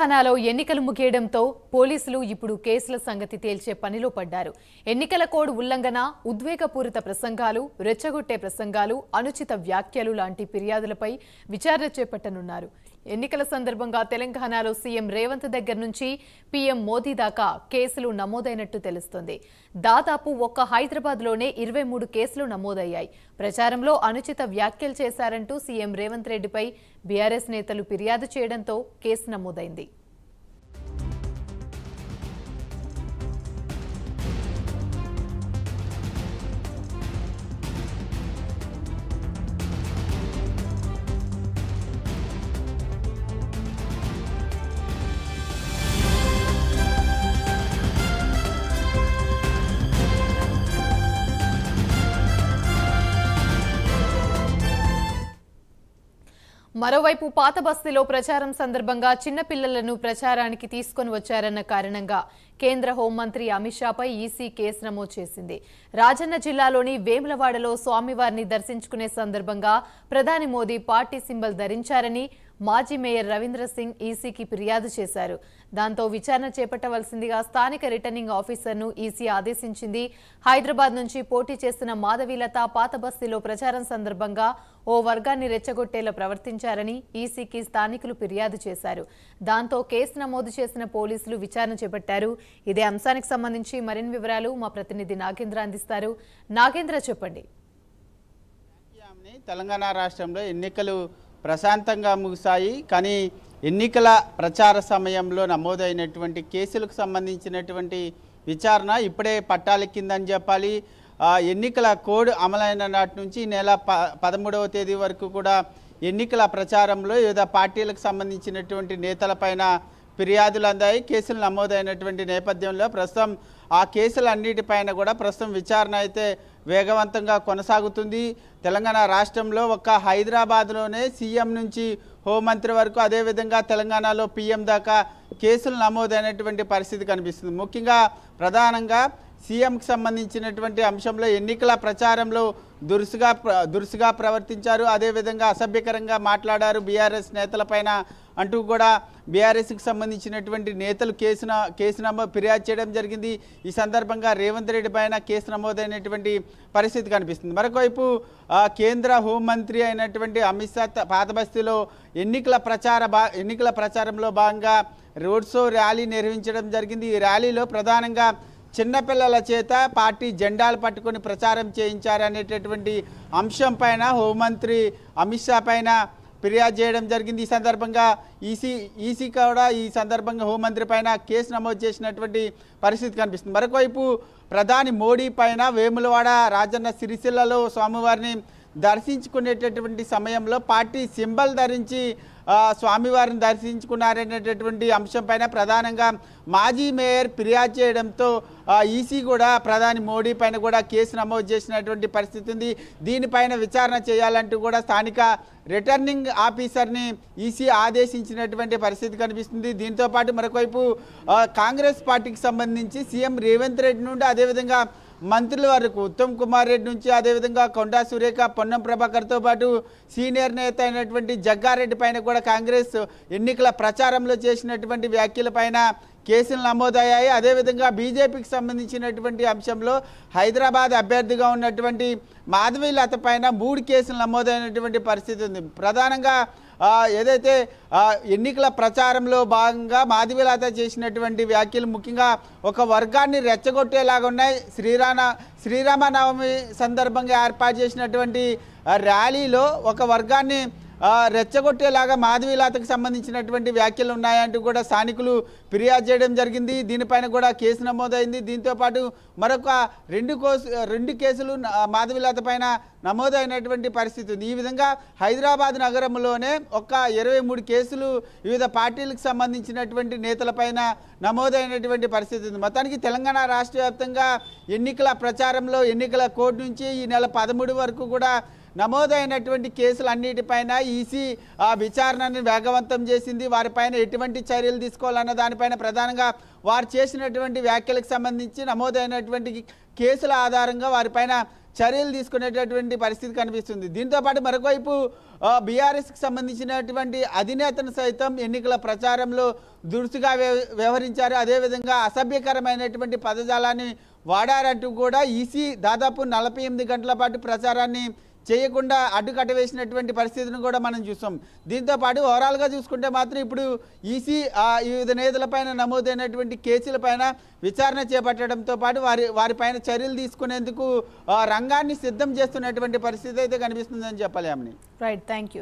తెలంగాణలో ఎన్నికలు ముగియడంతో పోలీసులు ఇప్పుడు కేసుల సంగతి తేల్చే పనిలో పడ్డారు ఎన్నికల కోడ్ ఉల్లంఘన ఉద్వేగపూరిత ప్రసంగాలు రెచ్చగొట్టే ప్రసంగాలు అనుచిత వ్యాఖ్యలు లాంటి ఫిర్యాదులపై విచారణ చేపట్టనున్నారు ఎన్నికల సందర్భంగా తెలంగాణలో సీఎం రేవంత్ దగ్గర నుంచి పీఎం మోదీ దాకా కేసులు నమోదైనట్టు తెలుస్తోంది దాదాపు ఒక్క హైదరాబాద్లోనే ఇరవై మూడు కేసులు నమోదయ్యాయి ప్రచారంలో అనుచిత వ్యాఖ్యలు చేశారంటూ సీఎం రేవంత్ రెడ్డిపై బీఆర్ఎస్ నేతలు ఫిర్యాదు చేయడంతో కేసు నమోదైంది మరోవైపు పాత బస్తీలో ప్రచారం సందర్భంగా చిన్నపిల్లలను ప్రచారానికి తీసుకొని వచ్చారన్న కారణంగా కేంద్ర హోంమంత్రి అమిత్ షాపై ఈసీ కేసు నమోదు చేసింది రాజన్న జిల్లాలోని వేములవాడలో స్వామివారిని దర్శించుకునే సందర్భంగా ప్రధాని మోదీ పార్టీ సింబల్ ధరించారని మాజీ మేయర్ రవీంద్ర సింగ్ ఈసీకి ఫిర్యాదు చేశారు దాంతో విచారణ చేపట్టవలసిందిగా స్థానిక రిటర్నింగ్ ఆఫీసర్ను ఈసీ ఆదేశించింది హైదరాబాద్ నుంచి పోటీ చేస్తున్న మాధవీలత పాత బస్తీలో ప్రచారం సందర్భంగా ఓ వర్గాన్ని రెచ్చగొట్టేలా ప్రవర్తించారని ఈసీకి స్థానికులు ఫిర్యాదు చేశారు దాంతో కేసు నమోదు చేసిన పోలీసులు విచారణ చేపట్టారు ఇదే అంశానికి సంబంధించి మరిన్ని వివరాలు మా ప్రతినిధి నాగేంద్ర అందిస్తారు నాగేంద్ర చెప్పండి తెలంగాణ రాష్ట్రంలో ఎన్నికలు ప్రశాంతంగా ముగిశాయి కానీ ఎన్నికల ప్రచార సమయంలో నమోదైనటువంటి కేసులకు సంబంధించినటువంటి విచారణ ఇప్పుడే పట్టాలెక్కిందని చెప్పాలి ఎన్నికల కోడ్ అమలైన నాటి నుంచి నెల ప పదమూడవ తేదీ వరకు కూడా ఎన్నికల ప్రచారంలో వివిధ పార్టీలకు సంబంధించినటువంటి నేతల పైన ఫిర్యాదులు అందాయి కేసులు నమోదైనటువంటి నేపథ్యంలో ప్రస్తుతం ఆ కేసులన్నిటిపైన కూడా ప్రస్తుతం విచారణ అయితే వేగవంతంగా కొనసాగుతుంది తెలంగాణ రాష్ట్రంలో ఒక్క హైదరాబాద్లోనే సీఎం నుంచి హోంమంత్రి వరకు అదేవిధంగా తెలంగాణలో పీఎం దాకా కేసులు నమోదైనటువంటి పరిస్థితి కనిపిస్తుంది ముఖ్యంగా ప్రధానంగా సీఎంకి సంబంధించినటువంటి అంశంలో ఎన్నికల ప్రచారంలో దురుసుగా దురుసుగా ప్రవర్తించారు అదేవిధంగా అసభ్యకరంగా మాట్లాడారు బీఆర్ఎస్ నేతలపైన అంటూ కూడా బీఆర్ఎస్కి సంబంధించినటువంటి నేతలు కేసు కేసు నమోదు ఫిర్యాదు చేయడం జరిగింది ఈ సందర్భంగా రేవంత్ రెడ్డి పైన కేసు నమోదైనటువంటి పరిస్థితి కనిపిస్తుంది మరొకవైపు కేంద్ర హోంమంత్రి అయినటువంటి అమిత్ షా పాతబస్తీలో ఎన్నికల ప్రచార ఎన్నికల ప్రచారంలో భాగంగా రోడ్ షో ర్యాలీ నిర్వహించడం జరిగింది ఈ ర్యాలీలో ప్రధానంగా చిన్నపిల్లల చేత పార్టీ జెండాలు పట్టుకొని ప్రచారం చేయించారనేటటువంటి అంశం పైన హోంమంత్రి అమిత్ షా పైన ఫిర్యాదు చేయడం జరిగింది ఈ సందర్భంగా ఈసీ ఈసీ కూడా ఈ సందర్భంగా హోంమంత్రి పైన కేసు నమోదు చేసినటువంటి పరిస్థితి కనిపిస్తుంది మరొకవైపు ప్రధాని మోడీ పైన వేములవాడ రాజన్న సిరిసిల్లలో స్వామివారిని దర్శించుకునేటటువంటి సమయంలో పార్టీ సింబల్ ధరించి స్వామివారిని దర్శించుకున్నారనేటటువంటి అంశంపైన ప్రధానంగా మాజీ మేయర్ ఫిర్యాదు చేయడంతో ఈసీ కూడా ప్రధాని మోడీ పైన కూడా కేసు నమోదు చేసినటువంటి పరిస్థితి ఉంది దీనిపైన విచారణ చేయాలంటూ కూడా స్థానిక రిటర్నింగ్ ఆఫీసర్ని ఈసీ ఆదేశించినటువంటి పరిస్థితి కనిపిస్తుంది దీంతోపాటు మరొకవైపు కాంగ్రెస్ పార్టీకి సంబంధించి సీఎం రేవంత్ రెడ్డి నుండి అదేవిధంగా మంత్రుల వరకు ఉత్తమ్ కుమార్ రెడ్డి నుంచి అదేవిధంగా కొండా సురేఖ పొన్నం ప్రభాకర్తో పాటు సీనియర్ నేత అయినటువంటి జగ్గారెడ్డి పైన కూడా కాంగ్రెస్ ఎన్నికల ప్రచారంలో చేసినటువంటి వ్యాఖ్యల పైన కేసులు నమోదయ్యాయి అదేవిధంగా బీజేపీకి సంబంధించినటువంటి అంశంలో హైదరాబాద్ అభ్యర్థిగా ఉన్నటువంటి మాధవీలత లత పైన మూడు కేసులు నమోదైనటువంటి పరిస్థితి ఉంది ప్రధానంగా ఏదైతే ఎన్నికల ప్రచారంలో భాగంగా మాధవిలాత చేసినటువంటి వ్యాఖ్యలు ముఖ్యంగా ఒక వర్గాన్ని రెచ్చగొట్టేలాగా ఉన్నాయి శ్రీరామ శ్రీరామనవమి సందర్భంగా ఏర్పాటు చేసినటువంటి ర్యాలీలో ఒక వర్గాన్ని రెచ్చగొట్టేలాగా మాధవీలాతకు సంబంధించినటువంటి వ్యాఖ్యలు ఉన్నాయంటూ కూడా స్థానికులు ఫిర్యాదు చేయడం జరిగింది దీనిపైన కూడా కేసు నమోదైంది దీంతోపాటు మరొక రెండు కోసు రెండు కేసులు మాధవీలాత పైన నమోదైనటువంటి పరిస్థితి ఉంది ఈ విధంగా హైదరాబాద్ నగరంలోనే ఒక ఇరవై మూడు కేసులు వివిధ పార్టీలకు సంబంధించినటువంటి నేతలపైన నమోదైనటువంటి పరిస్థితి ఉంది మొత్తానికి తెలంగాణ రాష్ట్ర ఎన్నికల ప్రచారంలో ఎన్నికల కోడ్ నుంచి ఈ నెల పదమూడు వరకు కూడా నమోదైనటువంటి కేసులన్నిటిపైన ఈసీ విచారణని వేగవంతం చేసింది వారిపైన ఎటువంటి చర్యలు తీసుకోవాలన్న దానిపైన ప్రధానంగా వారు చేసినటువంటి వ్యాఖ్యలకు సంబంధించి నమోదైనటువంటి కేసుల ఆధారంగా వారిపైన చర్యలు తీసుకునేటటువంటి పరిస్థితి కనిపిస్తుంది దీంతోపాటు మరొకవైపు బీఆర్ఎస్కి సంబంధించినటువంటి అధినేతను సైతం ఎన్నికల ప్రచారంలో దురుసుగా వ్యవహరించారు అదేవిధంగా అసభ్యకరమైనటువంటి పదజాలాన్ని వాడారంటూ కూడా ఈసీ దాదాపు నలభై గంటల పాటు ప్రచారాన్ని చేయకుండా అడ్డుకట్ట వేసినటువంటి పరిస్థితిని కూడా మనం దీంతో దీంతోపాటు ఓవరాల్గా చూసుకుంటే మాత్రం ఇప్పుడు ఈసీ వివిధ నేతలపైన నమోదైనటువంటి కేసులపైన విచారణ చేపట్టడంతో పాటు వారి వారిపైన చర్యలు తీసుకునేందుకు రంగాన్ని సిద్ధం చేస్తున్నటువంటి పరిస్థితి అయితే కనిపిస్తుందని చెప్పలేమని రైట్ థ్యాంక్